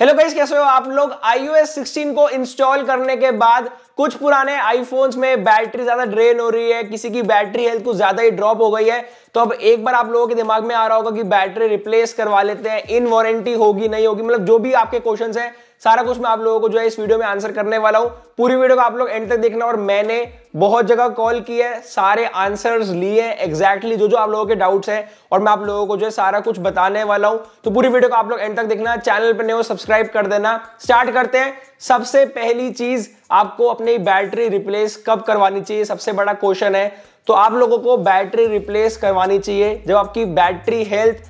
hello guys कैसे हो आप लोग iOS 16 को इंस्टॉल करने के बाद कुछ पुराने आईफोन्स में बैटरी ज्यादा ड्रेन हो रही है किसी की बैटरी हेल्थ कुछ ज्यादा ही ड्रॉप हो गई है तो अब एक बार आप लोगों के दिमाग में आ रहा होगा कि बैटरी रिप्लेस करवा लेते हैं इन वारंटी होगी नहीं होगी मतलब जो भी आपके क्वेश्चन है सारा कुछ मैं आप लोगों को जो है इस वीडियो में आंसर करने वाला हूँ पूरी वीडियो को आप लोग एंड तक देखना और मैंने बहुत जगह कॉल की है सारे आंसर्स लिए एग्जैक्टली जो जो आप लोगों के डाउट्स हैं और मैं आप लोगों को जो है सारा कुछ बताने वाला हूं तो पूरी वीडियो को आप लोग एंड तक देखना चैनल पर नहीं हो सब्सक्राइब कर देना स्टार्ट करते हैं सबसे पहली चीज आपको अपनी बैटरी रिप्लेस कब करवानी चाहिए सबसे बड़ा क्वेश्चन है तो आप लोगों को बैटरी रिप्लेस करवानी चाहिए जब आपकी बैटरी हेल्थ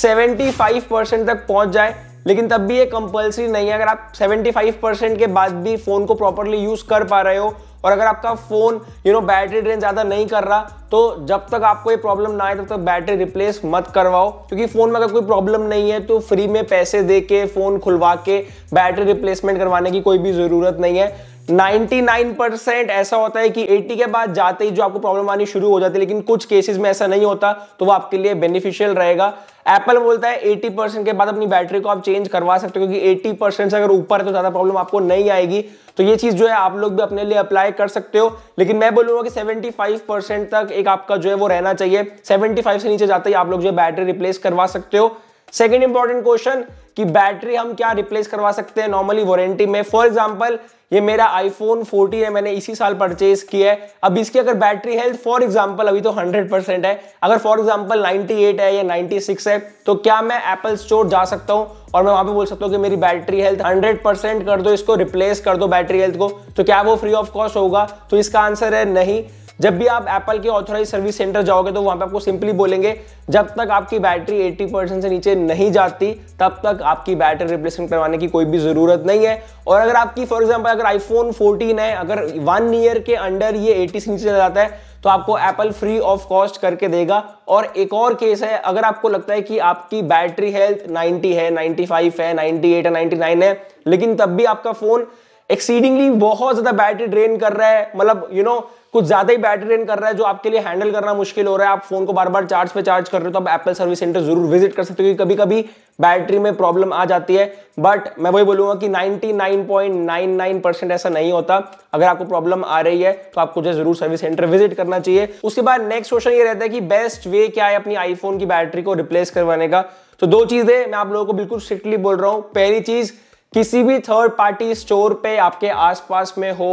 75 परसेंट तक पहुंच जाए लेकिन तब भी ये कंपलसरी नहीं है अगर आप 75% के बाद भी फ़ोन को प्रॉपरली यूज़ कर पा रहे हो और अगर आपका phone you know battery drain ज़्यादा नहीं कर रहा तो जब तक आपको ये प्रॉब्लम ना आए तब तक बैटरी रिप्लेस मत करवाओ क्योंकि फ़ोन में अगर कोई प्रॉब्लम नहीं है तो फ्री में पैसे दे के फ़ोन खुलवा के बैटरी रिप्लेसमेंट करवाने की कोई भी ज़रूरत नहीं है 99% ऐसा होता है कि 80 के बाद जाते ही जो आपको प्रॉब्लम आनी शुरू हो जाती है लेकिन कुछ केसेस में ऐसा नहीं होता तो वो आपके लिए बेनिफिशियल रहेगा एप्पल बोलता है 80 के बाद अपनी बैटरी को आप चेंज करवा सकते हो क्योंकि 80 से अगर ऊपर है तो ज़्यादा प्रॉब्लम आपको नहीं आएगी तो ये चीज़ जो है आप लोग भी अपने लिए अप्लाई कर सकते हो लेकिन मैं बोलूंगा कि 75 तक एक आपका जो है वो रहना चाहिए 75 से नीचे जाते ही आप लोग जो है बैटरी रिप्लेस करवा सकते हो सेकेंड इंपॉर्टेंट क्वेश्चन कि बैटरी हम क्या रिप्लेस करवा सकते हैं नॉर्मली वारंटी में फॉर एग्जाम्पल ये मेरा आईफोन 14 है मैंने इसी साल परचेज किया है अब इसकी अगर बैटरी हेल्थ फॉर एग्जाम्पल अभी तो 100 परसेंट है अगर फॉर एग्जाम्पल 98 है या 96 है तो क्या मैं एप्पल स्टोर जा सकता हूँ और मैं वहां पे बोल सकता हूँ कि मेरी बैटरी हेल्थ 100 परसेंट कर दो इसको रिप्लेस कर दो बैटरी हेल्थ को तो क्या वो फ्री ऑफ कॉस्ट होगा तो इसका आंसर है नहीं जब भी आप एप्पल के ऑथोराइज सर्विस सेंटर जाओगे तो वहां पे आपको सिंपली बोलेंगे जब तक आपकी बैटरी 80 परसेंट से नीचे नहीं जाती तब तक आपकी बैटरी रिप्लेसमेंट करवाने की कोई भी जरूरत नहीं है और अगर आपकी फॉर एग्जाम्पल अगर आईफोन फोर्टीन है अगर वन ईयर के अंडर ये एटी से नीचे चला जाता है तो आपको एप्पल फ्री ऑफ कॉस्ट करके देगा और एक और केस है अगर आपको लगता है कि आपकी बैटरी हेल्थ 90 है 95 है 98 है 99 है लेकिन तब भी आपका फोन एक्सीडिंगली बहुत ज्यादा बैटरी ड्रेन कर रहा है मतलब यू नो कुछ ज्यादा ही बैटरी ड्रेन कर रहा है जो आपके लिए हैंडल करना मुश्किल हो रहा है आप फोन को बार बार चार्ज पे चार्ज कर रहे हो तो आप एप्पल सर्विस सेंटर जरूर विजिट कर सकते हो कभी कभी बैटरी में प्रॉब्लम आ जाती है बट मैं वही बोलूंगा कि 99.99 ऐसा नहीं होता अगर आपको प्रॉब्लम आ रही है तो आपको जो जरूर सर्विस सेंटर विजिट करना चाहिए उसके बाद नेक्स्ट क्वेश्चन ये रहता है कि बेस्ट वे क्या है अपनी आईफोन की बैटरी को रिप्लेस करवाने का तो दो चीजें मैं आप लोगों को बिल्कुल स्ट्रिक्टली बोल रहा हूँ पहली चीज किसी भी थर्ड पार्टी स्टोर पे आपके आसपास में हो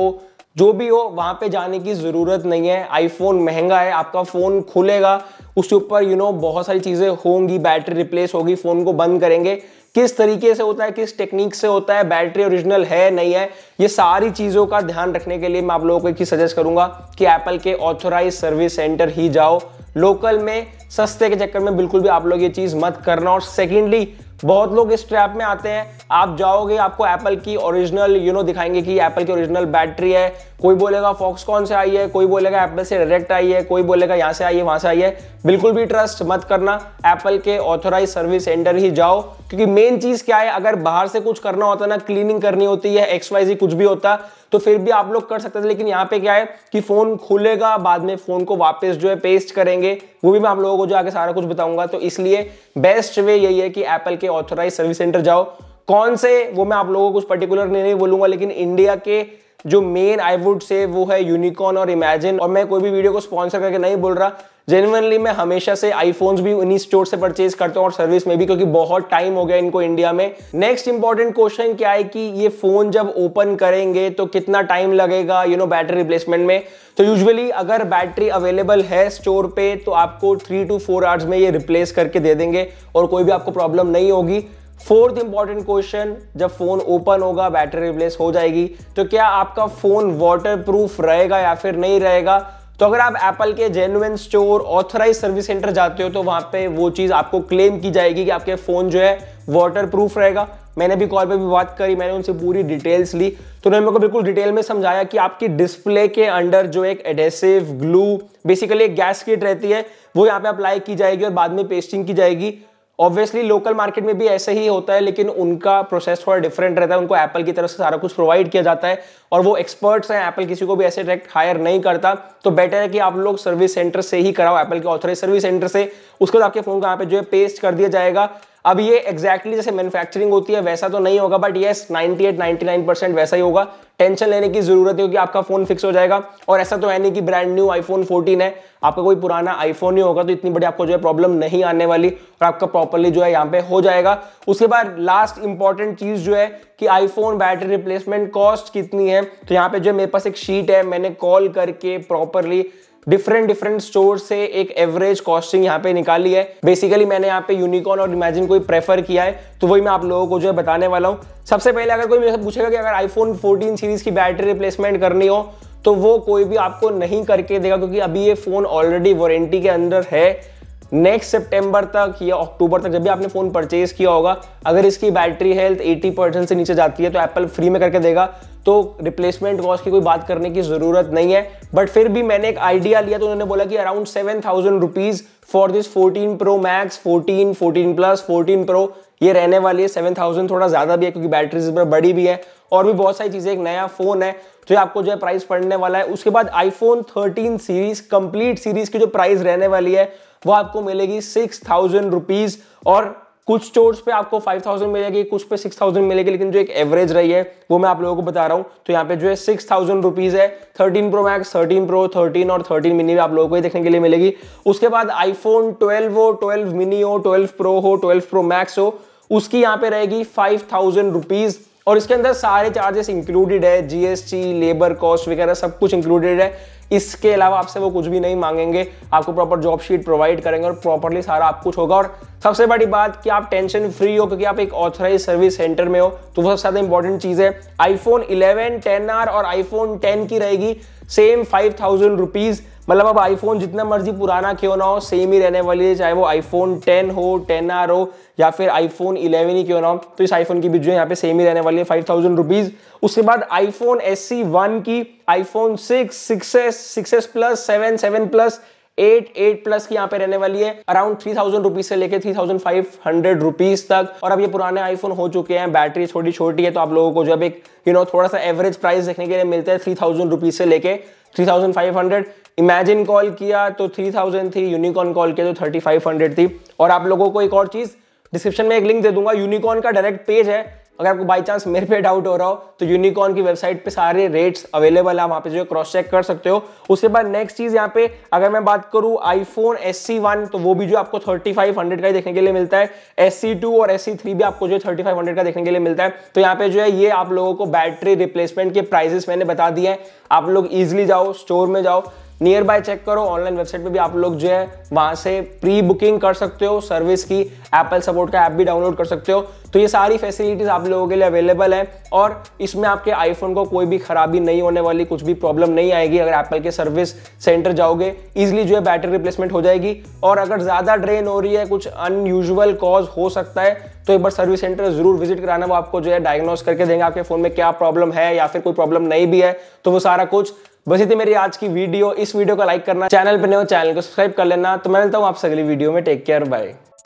जो भी हो वहां पे जाने की ज़रूरत नहीं है आईफोन महंगा है आपका फ़ोन खुलेगा उसके ऊपर यू नो बहुत सारी चीज़ें होंगी बैटरी रिप्लेस होगी फ़ोन को बंद करेंगे किस तरीके से होता है किस टेक्निक से होता है बैटरी ओरिजिनल है नहीं है ये सारी चीज़ों का ध्यान रखने के लिए मैं आप लोगों को ही सजेस्ट करूंगा कि एप्पल के ऑथोराइज सर्विस सेंटर ही जाओ लोकल में सस्ते के चक्कर में बिल्कुल भी आप लोग ये चीज़ मत करना और सेकेंडली बहुत लोग इस ट्रैप में आते हैं आप जाओगे आपको एप्पल की ओरिजिनल यू नो दिखाएंगे कि एप्पल की ओरिजिनल बैटरी है कोई बोलेगा फॉक्सकॉन से आई है कोई बोलेगा एप्पल से डायरेक्ट आई है कोई बोलेगा यहाँ से आई है वहां से आई है बिल्कुल भी ट्रस्ट मत करना एप्पल के ऑथोराइज सर्विस सेंटर ही जाओ क्योंकि मेन चीज क्या है अगर बाहर से कुछ करना होता ना क्लीनिंग करनी होती है एक्स वाई जी कुछ भी होता तो फिर भी आप लोग कर सकते थे लेकिन यहाँ पे क्या है कि फोन खुलेगा बाद में फोन को वापस जो है पेस्ट करेंगे वो भी मैं आप लोगों को जो आगे सारा कुछ बताऊंगा तो इसलिए बेस्ट वे यही है कि एप्पल के ऑथोराइज सर्विस सेंटर जाओ कौन से वो मैं आप लोगों को कुछ पर्टिकुलर नहीं बोलूंगा लेकिन इंडिया के जो मेन आई वुड से वो है यूनिकॉर्न और इमेजिन और मैं कोई भी वीडियो को स्पॉन्सर करके नहीं बोल रहा जेनवनली मैं हमेशा से आईफोन्स भी उन्हीं स्टोर से परचेज करता हूँ और सर्विस में भी क्योंकि बहुत टाइम हो गया इनको इंडिया में नेक्स्ट इंपॉर्टेंट क्वेश्चन क्या है कि ये फोन जब ओपन करेंगे तो कितना टाइम लगेगा यू नो बैटरी रिप्लेसमेंट में तो यूजुअली अगर बैटरी अवेलेबल है स्टोर पे तो आपको थ्री टू फोर आवर्स में ये रिप्लेस करके दे देंगे और कोई भी आपको प्रॉब्लम नहीं होगी फोर्थ इंपॉर्टेंट क्वेश्चन जब फोन ओपन होगा बैटरी रिप्लेस हो जाएगी तो क्या आपका फोन वाटर प्रूफ रहेगा या फिर नहीं रहेगा तो अगर आप एप्पल के genuine store authorise service centre जाते हो तो वहां पे वो चीज आपको क्लेम की जाएगी कि आपके फोन जो है वाटर प्रूफ रहेगा मैंने भी कॉल पे भी बात करी मैंने उनसे पूरी डिटेल्स ली तो उन्होंने मेरे को बिल्कुल डिटेल में समझाया कि आपकी डिस्प्ले के अंडर जो एक एडेसिव ग्लू बेसिकली एक गैस किट रहती है वो यहाँ पे अप्लाई की जाएगी और बाद में पेस्टिंग की जाएगी ऑब्वियसली लोकल मार्केट में भी ऐसे ही होता है लेकिन उनका प्रोसेस थोड़ा डिफरेंट रहता है उनको एप्पल की तरफ से सारा कुछ प्रोवाइड किया जाता है और वो एक्सपर्ट्स हैं एप्पल किसी को भी ऐसे डायरेक्ट हायर नहीं करता तो बेटर है कि आप लोग सर्विस सेंटर से ही कराओ एप्पल के ऑथोराइज सर्विस सेंटर से उसके बाद आपके फोन का यहाँ पे जो है पेस्ट कर दिया जाएगा अब ये एक्जैक्टली exactly जैसे मैन्युफैक्चरिंग होती है वैसा तो नहीं होगा but yes ninety eight percent वैसा ही होगा टेंशन लेने की जरूरत है होगी आपका फोन फिक्स हो जाएगा और ऐसा तो है नहीं कि ब्रांड न्यू आईफोन 14 है आपका कोई पुराना आईफोन नहीं होगा तो इतनी बड़ी आपको जो है प्रॉब्लम नहीं आने वाली और आपका प्रॉपरली जो है यहाँ पे हो जाएगा उसके बाद लास्ट इंपॉर्टेंट चीज जो है कि आईफोन बैटरी रिप्लेसमेंट कॉस्ट कितनी है हैं तो यहाँ पे जो मेरे पास एक शीट है मैंने कॉल करके प्रॉपरली डिफरेंट डिफरेंट स्टोर से एक एवरेज कॉस्टिंग यहाँ पे निकाली है बेसिकली मैंने यहाँ पे यूनिकॉर्न और इमेजिन को प्रेफर किया है तो वही मैं आप लोगों को जो है बताने वाला हूँ सबसे पहले अगर कोई मेरे पूछेगा कि अगर आईफोन 14 सीरीज की बैटरी रिप्लेसमेंट करनी हो तो वो कोई भी आपको नहीं करके देगा क्योंकि अभी ये फ़ोन ऑलरेडी वारंटी के अंदर है नेक्स्ट सितंबर तक या अक्टूबर तक जब भी आपने फ़ोन परचेज किया होगा अगर इसकी बैटरी हेल्थ 80 परसेंट से नीचे जाती है तो एप्पल फ्री में करके देगा तो रिप्लेसमेंट वॉच की कोई बात करने की ज़रूरत नहीं है बट फिर भी मैंने एक आइडिया लिया तो उन्होंने बोला कि around seven thousand rupees for this fourteen pro max fourteen fourteen plus fourteen pro ये रहने वाली है सेवन थाउजेंड थोड़ा ज़्यादा भी है क्योंकि बैटरी इस पर बड़ी भी है और भी बहुत सारी चीज़ें एक नया फ़ोन है तो ये आपको जो है प्राइस पड़ने वाला है उसके बाद iPhone thirteen series complete series की जो प्राइस रहने वाली है वो आपको मिलेगी सिक्स थाउजेंड रुपीज़ और कुछ स्टोर्स पे आपको 5000 मिलेगी कुछ पे 6000 मिलेगी लेकिन जो एक एवरेज रही है वो मैं आप लोगों को बता रहा हूँ तो यहाँ पे जो है सिक्स थाउजेंड रुपीज है thirteen pro max thirteen pro thirteen और थर्टीन मिनी भी आप लोगों को ही देखने के लिए मिलेगी उसके बाद आईफोन ट्वेल्व हो ट्वेल्व मिनी हो ट्वेल्व प्रो हो ट्वेल्व प्रो मैक्स हो उसकी यहाँ पे रहेगी फाइव थाउजेंड रुपीज और इसके अंदर सारे चार्जेस इंक्लूडेड है जीएसटी लेबर कॉस्ट वगैरह सब कुछ इंक्लूडेड है इसके अलावा आपसे वो कुछ भी नहीं मांगेंगे आपको प्रॉपर जॉब शीट प्रोवाइड करेंगे और प्रॉपरली सारा आप कुछ होगा और सबसे बड़ी बात कि आप टेंशन फ्री हो क्योंकि आप एक ऑथराइज सर्विस सेंटर में हो तो वो सबसे ज़्यादा इंपॉर्टेंट चीज़ है आईफोन टेन आर और आईफोन टेन की रहेगी सेम फाइव थाउजेंड रुपीज़ मतलब अब आईफोन जितना मर्जी पुराना क्यों ना हो सेम ही रहने वाली है चाहे वो आईफोन 10 हो 10R हो या फिर आईफोन 11 ही क्यों ना हो तो इस आईफोन की भी जो यहाँ पे सेम ही रहने वाली है फाइव थाउजेंड रुपीज उसके बाद आईफोन एस सी वन की iPhone six six S six S plus seven seven plus eight eight plus की यहाँ पे रहने वाली है अराउंड थ्री थाउजेंड रुपीज से लेके three thousand five hundred rupees तक और अब ये पुराने आईफोन हो चुके हैं बैटरी थोड़ी छोटी है तो आप लोगों को जब एक यू you नो know, थोड़ा सा एवरेज प्राइस देखने के लिए मिलता है थ्री थाउजेंड रुपीज से लेके three thousand five hundred imagine call किया तो 3000 थी यूनिकॉर्न कॉल किया तो 3500 थी और आप लोगों को एक और चीज़ डिस्क्रिप्शन में एक लिंक दे दूंगा यूनिकॉर्न का डायरेक्ट पेज है अगर आपको बाई चांस मेरे पे डाउट हो रहा हो तो यूनिकॉर्न की वेबसाइट पे सारे रेट्स अवेलेबल है वहां पे जो क्रॉस चेक कर सकते हो उसके बाद नेक्स्ट चीज़ यहाँ पे अगर मैं बात करूँ आईफोन एस सी वन तो वो भी जो आपको 3500 का ही देखने के लिए मिलता है एस सी टू और एस सी थ्री भी आपको जो थर्टी फाइव हंड्रेड का देखने के लिए मिलता है तो यहाँ पे जो है ये आप लोगों को बैटरी रिप्लेसमेंट के प्राइजेस मैंने बता दिए हैं आप लोग इजिली जाओ स्टोर में जाओ नियर बाय चेक करो ऑनलाइन वेबसाइट पे भी आप लोग जो है वहां से प्री बुकिंग कर सकते हो सर्विस की एप्पल सपोर्ट का ऐप भी डाउनलोड कर सकते हो तो ये सारी फैसिलिटीज आप लोगों के लिए अवेलेबल है और इसमें आपके आईफोन को कोई भी खराबी नहीं होने वाली कुछ भी प्रॉब्लम नहीं आएगी अगर एप्पल के सर्विस सेंटर जाओगे इजिली जो है बैटरी रिप्लेसमेंट हो जाएगी और अगर ज़्यादा ड्रेन हो रही है कुछ अनयूजल कॉज हो सकता है तो एक बार सर्विस सेंटर जरूर विजिट कराना वो आपको जो है डायग्नोस करके देंगे आपके फ़ोन में क्या प्रॉब्लम है या फिर कोई प्रॉब्लम नहीं भी है तो वो सारा कुछ बस इतनी मेरी आज की वीडियो इस वीडियो को लाइक करना चैनल पर नहीं हो चैनल को सब्सक्राइब कर लेना तो मैं मिलता हूँ आपसे अगली वीडियो में टेक केयर बाय